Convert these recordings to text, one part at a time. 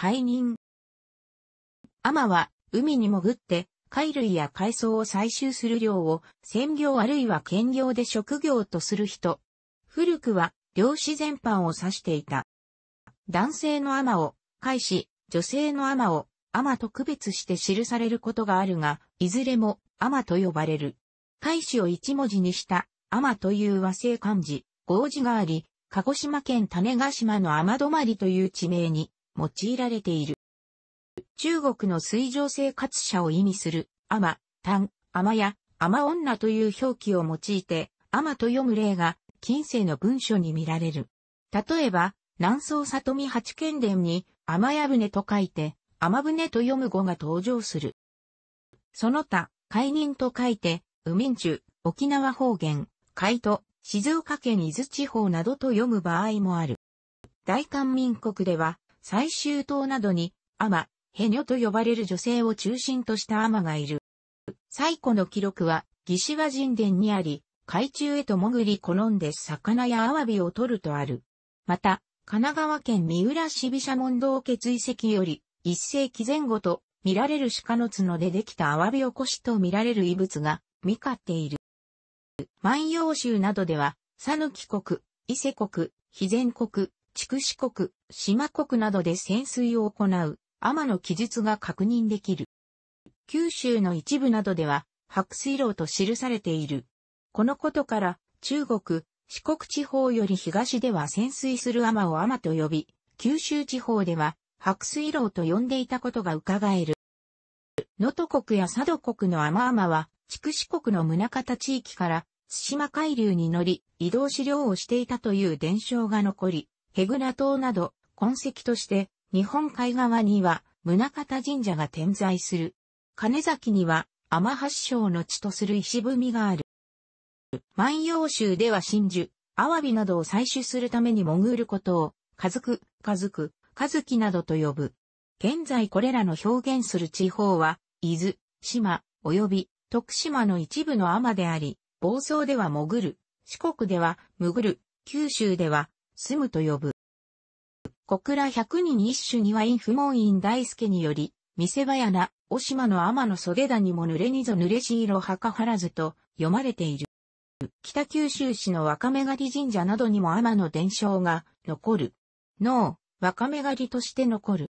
解任。アマは、海に潜って、貝類や海藻を採集する量を、専業あるいは兼業で職業とする人。古くは、漁師全般を指していた。男性のアマを、介し、女性のアマを、アマと区別して記されることがあるが、いずれも、アマと呼ばれる。海詞を一文字にした、アマという和製漢字、合字があり、鹿児島県種ヶ島の雨止まりという地名に用いられている。中国の水上生活者を意味する、アマ、タン、アマや、アマ女という表記を用いて、アマと読む例が、近世の文書に見られる。例えば、南宋里見八犬伝に、雨屋船と書いて、雨船と読む語が登場する。その他、海人と書いて、海民中、沖縄方言、海斗、静岡県伊豆地方などと読む場合もある。大韓民国では、最終島などに、アマ、ヘニョと呼ばれる女性を中心としたアマがいる。最古の記録は、ギシワ神殿にあり、海中へと潜り転んで魚やアワビを取るとある。また、神奈川県三浦市毘沙門洞血遺跡より、一世紀前後と見られる鹿の角でできたアワビおこしと見られる遺物が見かっている。万葉集などでは、サヌキ国、伊勢国、肥前国、筑紫国、島国などで潜水を行う、天の記述が確認できる。九州の一部などでは、白水楼と記されている。このことから、中国、四国地方より東では潜水する天を天と呼び、九州地方では白水楼と呼んでいたことが伺える。能登国や佐渡国の天天は、筑紫国の宗方地域から、津島海流に乗り、移動資料をしていたという伝承が残り、ヘグナ島など、痕跡として、日本海側には、宗方神社が点在する。金崎には、天発省の地とする石踏みがある。万葉集では真珠、アワビなどを採取するために潜ることを、家族、家族、家族などと呼ぶ。現在これらの表現する地方は、伊豆、島、及び徳島の一部の天であり、房総では潜る、四国では潜る、九州では住むと呼ぶ。小倉百人一首には陰不門院大輔により、見せ場やな、お島の天の袖だにも濡れにぞ濡れし色はかはらずと読まれている。北九州市の若目狩り神社などにも天の伝承が残る。の、若目狩りとして残る。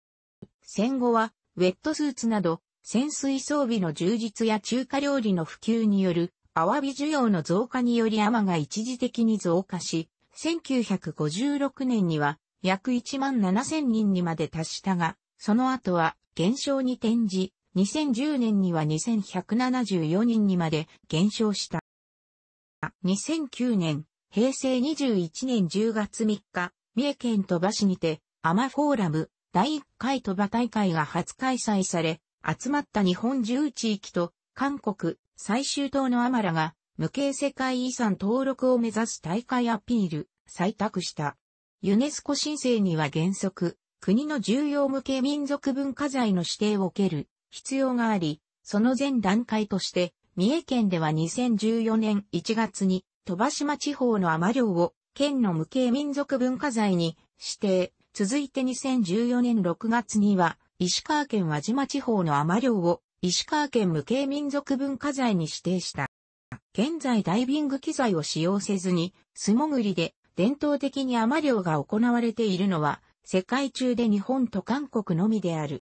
戦後は、ウェットスーツなど、潜水装備の充実や中華料理の普及による、アワビ需要の増加により天が一時的に増加し、1956年には約1万7000人にまで達したが、その後は減少に転じ、2010年には2174人にまで減少した。2009年、平成21年10月3日、三重県鳥羽市にて、アマフォーラム第1回鳥羽大会が初開催され、集まった日本中地域と、韓国、最終島のアマラが、無形世界遺産登録を目指す大会アピール、採択した。ユネスコ申請には原則、国の重要無形民族文化財の指定を受ける必要があり、その前段階として、三重県では2014年1月に、鳥羽島地方の天領を、県の無形民族文化財に指定、続いて2014年6月には、石川県輪島地方の天領を、石川県無形民族文化財に指定した。現在ダイビング機材を使用せずに、素潜りで伝統的に雨漁が行われているのは、世界中で日本と韓国のみである。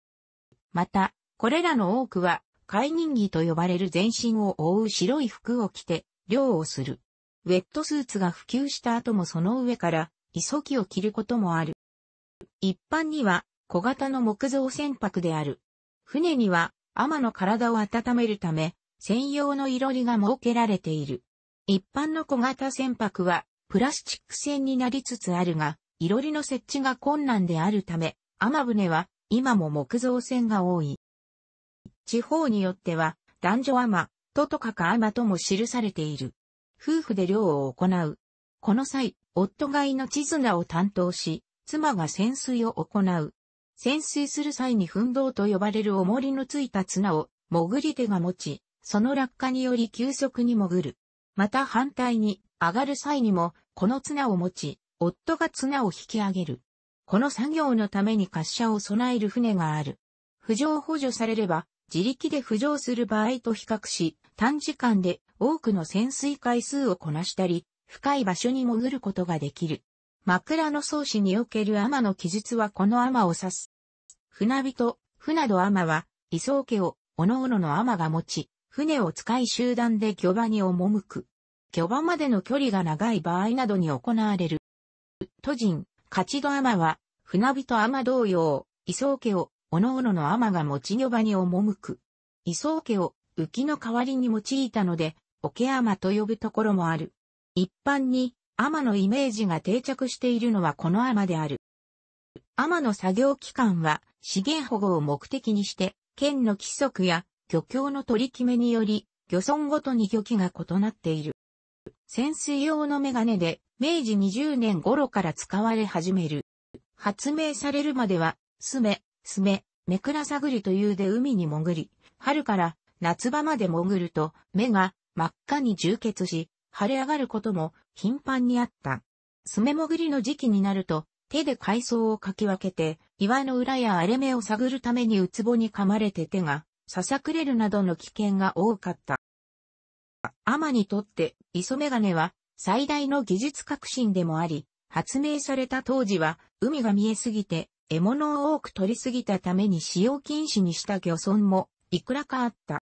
また、これらの多くは、海人儀と呼ばれる全身を覆う白い服を着て、漁をする。ウェットスーツが普及した後もその上から、磯木を着ることもある。一般には、小型の木造船舶である。船には、アの体を温めるため、専用のいろりが設けられている。一般の小型船舶はプラスチック船になりつつあるが、いろりの設置が困難であるため、天船は今も木造船が多い。地方によっては、男女天、ととかか天とも記されている。夫婦で漁を行う。この際、夫が命綱を担当し、妻が潜水を行う。潜水する際に奮闘と呼ばれる重りのついた綱を、潜り手が持ち、その落下により急速に潜る。また反対に、上がる際にも、この綱を持ち、夫が綱を引き上げる。この作業のために滑車を備える船がある。浮上補助されれば、自力で浮上する場合と比較し、短時間で多くの潜水回数をこなしたり、深い場所に潜ることができる。枕草子における天の記述はこの天を指す。船人、船戸天は、位相家を、おのおのの天が持ち、船を使い集団で巨場に赴く。巨場までの距離が長い場合などに行われる。都人、勝戸天は、船人天同様、磯家を、おのおのの尼が持ち魚場に赴く。磯家を、浮きの代わりに用いたので、桶天と呼ぶところもある。一般に、天のイメージが定着しているのはこの天である。天の作業機関は、資源保護を目的にして、県の規則や漁協の取り決めにより、漁村ごとに漁期が異なっている。潜水用のメガネで、明治20年頃から使われ始める。発明されるまでは、すめ、すめ、めくら探りというで海に潜り、春から夏場まで潜ると、目が真っ赤に充血し、腫れ上がることも頻繁にあった。すめ潜りの時期になると、手で海藻をかき分けて、岩の裏や荒れ目を探るためにウツボに噛まれて手がささくれるなどの危険が多かった。アマにとって、磯メガネは最大の技術革新でもあり、発明された当時は海が見えすぎて獲物を多く取りすぎたために使用禁止にした漁村もいくらかあった。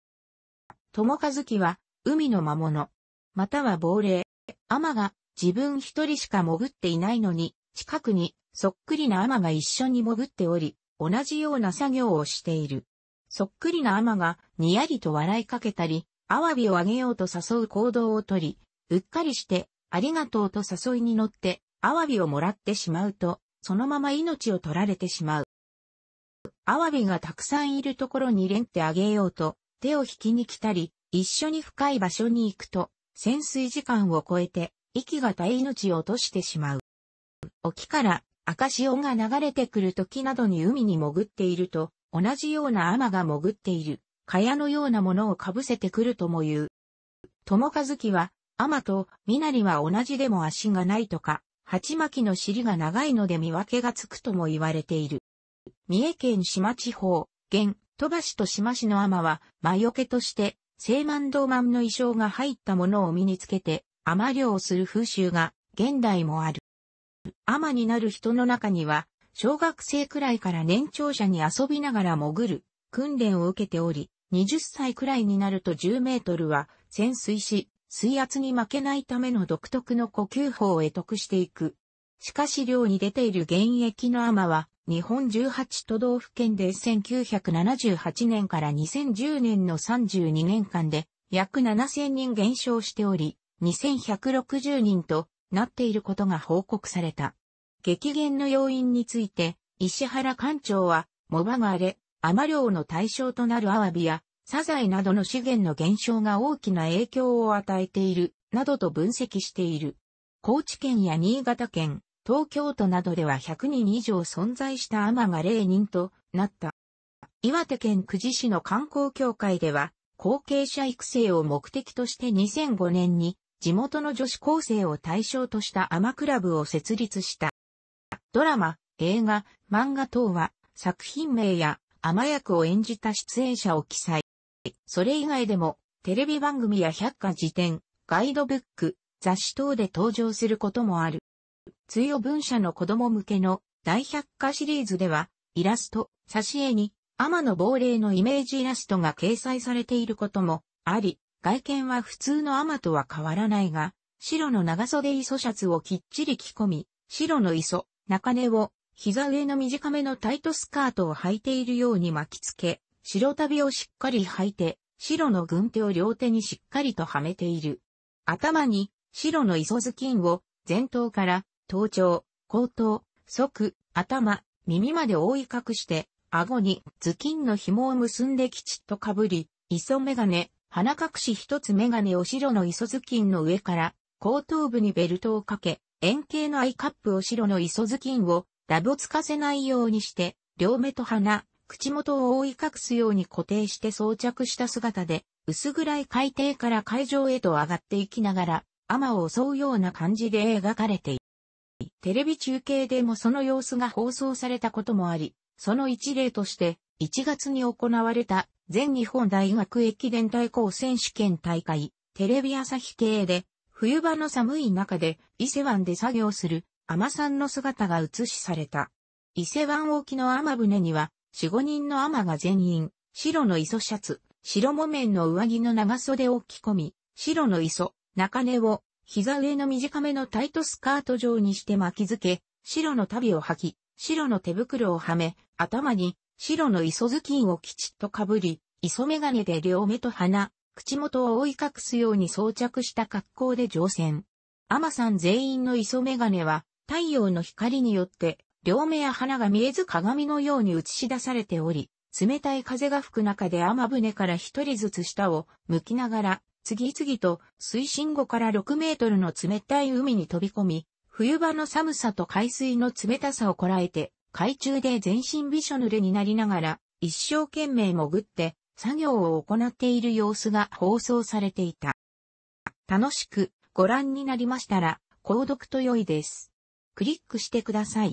友和樹は海の魔物、または亡霊、アマが自分一人しか潜っていないのに、近くにそっくりなアマが一緒に潜っており、同じような作業をしている。そっくりなアマが、にやりと笑いかけたり、アワビをあげようと誘う行動をとり、うっかりして、ありがとうと誘いに乗って、アワビをもらってしまうと、そのまま命を取られてしまう。アワビがたくさんいるところに連ってあげようと、手を引きに来たり、一緒に深い場所に行くと、潜水時間を超えて、息がたい命を落としてしまう。沖から赤潮が流れてくる時などに海に潜っていると、同じような雨が潜っている、蚊帳のようなものをかぶせてくるとも言う。友和樹は、雨とみなりは同じでも足がないとか、鉢巻きの尻が長いので見分けがつくとも言われている。三重県島地方、現、鳥羽市と島市の雨は、魔除けとして、聖万道万の衣装が入ったものを身につけて、雨漁をする風習が、現代もある。雨になる人の中には、小学生くらいから年長者に遊びながら潜る訓練を受けており、20歳くらいになると10メートルは潜水し、水圧に負けないための独特の呼吸法を得得していく。しかし漁に出ている現役のアマは、日本18都道府県で1978年から2010年の32年間で約7000人減少しており、2160人となっていることが報告された。激減の要因について、石原館長は、藻場が荒れ、雨量の対象となるアワビや、サザエなどの資源の減少が大きな影響を与えている、などと分析している。高知県や新潟県、東京都などでは100人以上存在した雨が0人となった。岩手県久慈市の観光協会では、後継者育成を目的として2005年に地元の女子高生を対象としたアマクラブを設立した。ドラマ、映画、漫画等は作品名や甘役を演じた出演者を記載。それ以外でもテレビ番組や百科事典、ガイドブック、雑誌等で登場することもある。通用文社の子供向けの大百科シリーズではイラスト、挿絵に天の亡霊のイメージイラストが掲載されていることもあり、外見は普通の天とは変わらないが、白の長袖磯シャツをきっちり着込み、白の磯、中根を膝上の短めのタイトスカートを履いているように巻きつけ、白旅をしっかり履いて、白の軍手を両手にしっかりとはめている。頭に白の磯頭巾を前頭から頭頂、後頭、側、頭、耳まで覆い隠して、顎に頭巾の紐を結んできちっとかぶり、磯眼鏡、鼻隠し一つ眼鏡を白の磯頭巾の上から、後頭部にベルトをかけ、円形のアイカップを白の磯頭金をダブをつかせないようにして、両目と鼻、口元を覆い隠すように固定して装着した姿で、薄暗い海底から海上へと上がっていきながら、アマを襲うような感じで描かれている。テレビ中継でもその様子が放送されたこともあり、その一例として、1月に行われた全日本大学駅伝対抗選手権大会、テレビ朝日系で冬場の寒い中で伊勢湾で作業する海女さんの姿が映しされた。伊勢湾沖の海船には4、5人の海が全員、白の磯シャツ、白木綿の上着の長袖を着込み、白の磯、中根を膝上の短めのタイトスカート状にして巻き付け、白の足袋を履き、白の手袋をはめ、頭に白の磯頭巾をきちっとかぶり、磯眼鏡で両目と鼻、口元を覆い隠すように装着した格好で乗船。アマさん全員の磯メガネは、太陽の光によって、両目や鼻が見えず鏡のように映し出されており、冷たい風が吹く中で雨船から一人ずつ下を向きながら、次々と水深5から6メートルの冷たい海に飛び込み、冬場の寒さと海水の冷たさをこらえて、海中で全身びしょ濡れになりながら、一生懸命潜って、作業を行っている様子が放送されていた。楽しくご覧になりましたら、購読と良いです。クリックしてください。